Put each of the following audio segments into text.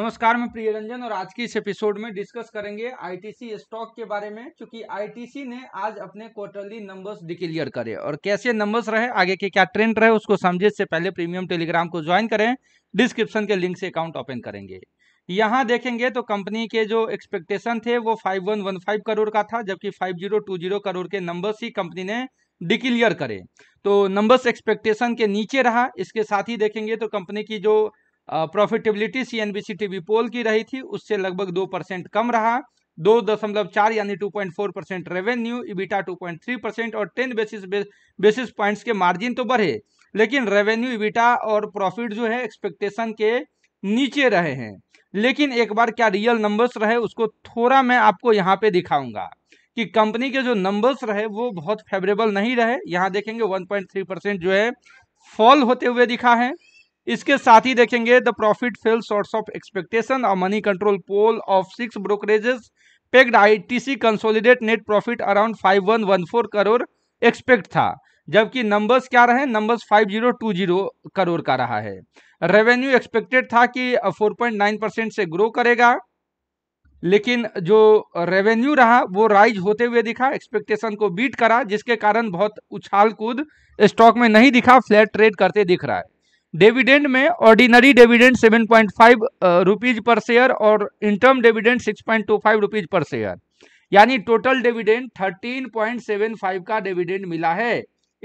नमस्कार मैं प्रिय रंजन और आज की इस एपिसोड में डिस्कस करेंगे आईटीसी स्टॉक के बारे में क्योंकि आईटीसी ने आज अपने क्वार्टरली नंबर्स डिक्लेयर करे और कैसे नंबर्स रहे आगे के क्या ट्रेंड रहे उसको समझे से पहले प्रीमियम टेलीग्राम को ज्वाइन करें डिस्क्रिप्शन के लिंक से अकाउंट ओपन करेंगे यहाँ देखेंगे तो कंपनी के जो एक्सपेक्टेशन थे वो फाइव करोड़ का था जबकि फाइव करोड़ के नंबर्स ही कंपनी ने डिक्लियर करे तो नंबर्स एक्सपेक्टेशन के नीचे रहा इसके साथ ही देखेंगे तो कंपनी की जो profitability C N B C poll की रही थी उससे लगभग दो परसेंट कम रहा दो दशमलव चार यानी two point four percent revenue EBITDA two point three percent और टेन बेसिस बेसिस पॉइंट्स के मार्जिन तो बढ़े लेकिन रेवेन्यू इबिटा और प्रॉफिट जो है एक्सपेक्टेशन के नीचे रहे हैं लेकिन एक बार क्या रियल नंबर्स रहे उसको थोड़ा मैं आपको यहाँ पे दिखाऊंगा कि कंपनी के जो नंबर्स रहे वो बहुत फेवरेबल नहीं रहे यहाँ देखेंगे वन परसेंट जो है फॉल होते हुए दिखा है इसके साथ ही देखेंगे the profit fell short of expectation और money control poll of six brokerages pegged ITC consolidate net profit around 5114 crore expect था जबकि नंबर्स क्या रहे नंबर्स 5020 करोड़ का रहा है रेवेन्यू एक्सपेक्टेड था कि 4.9 परसेंट से ग्रो करेगा लेकिन जो रेवेन्यू रहा वो राइज होते हुए दिखा एक्सपेक्टेशन को बीट करा जिसके कारण बहुत उछाल कूद स्टॉक में नहीं दिखा फ्लैट ट्रेड करते दिख रहा है डेविडेंड में ordinary dividend 7.5 point per share और interim dividend 6.25 rupees per share यानी टोटल डेविडेंड 13.75 का डेविडेंड मिला है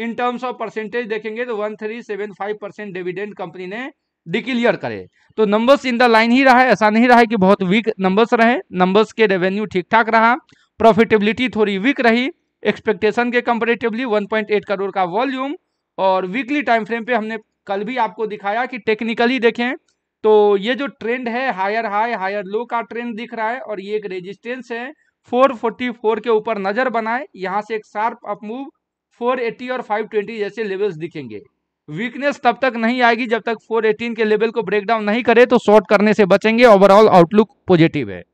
इन टर्म्स ऑफ परसेंटेज देखेंगे तो 1375 थ्री परसेंट डेविडेंड कंपनी ने डिक्लियर करे तो नंबर्स इन द लाइन ही रहा है ऐसा नहीं रहा है कि बहुत वीक नंबर्स रहे नंबर्स के रेवेन्यू ठीक ठाक रहा प्रॉफिटेबिलिटी थोड़ी वीक रही एक्सपेक्टेशन के कंपेरेटिवली 1.8 करोड़ का वॉल्यूम और वीकली टाइम फ्रेम पे हमने कल भी आपको दिखाया कि टेक्निकली देखें तो ये जो ट्रेंड है हायर हाई हायर लो का ट्रेंड दिख रहा है और ये एक रेजिस्टेंस है 444 के ऊपर नजर बनाए यहाँ से एक शार्प अपमूव 480 और 520 जैसे लेवल्स दिखेंगे वीकनेस तब तक नहीं आएगी जब तक 418 के लेवल को ब्रेकडाउन नहीं करे तो शॉर्ट करने से बचेंगे ओवरऑल आउटलुक पॉजिटिव है